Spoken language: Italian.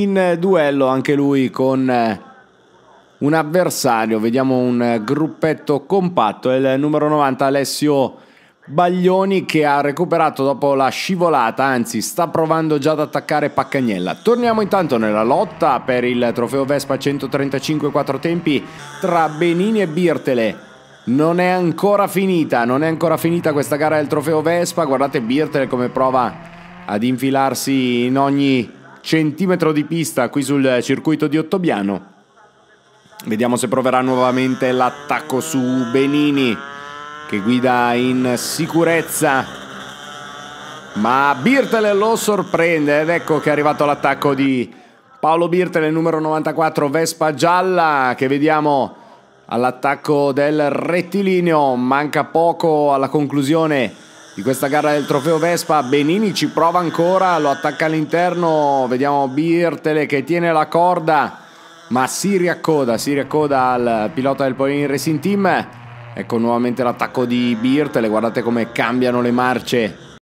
in duello anche lui con eh, un avversario, vediamo un gruppetto compatto, è il numero 90 Alessio Baglioni che ha recuperato dopo la scivolata, anzi sta provando già ad attaccare Paccagnella. Torniamo intanto nella lotta per il trofeo Vespa 135 4 tempi tra Benini e Birtele. Non è ancora finita, non è ancora finita questa gara del trofeo Vespa, guardate Birtele come prova ad infilarsi in ogni centimetro di pista qui sul circuito di Ottobiano. Vediamo se proverà nuovamente l'attacco su Benini che guida in sicurezza. Ma Birtele lo sorprende ed ecco che è arrivato l'attacco di Paolo Birtele, numero 94, Vespa gialla che vediamo all'attacco del rettilineo. Manca poco alla conclusione di questa gara del trofeo Vespa. Benini ci prova ancora, lo attacca all'interno, vediamo Birtele che tiene la corda, ma si riaccoda, si riaccoda al pilota del Polini Racing Team. Ecco nuovamente l'attacco di Birtele, guardate come cambiano le marce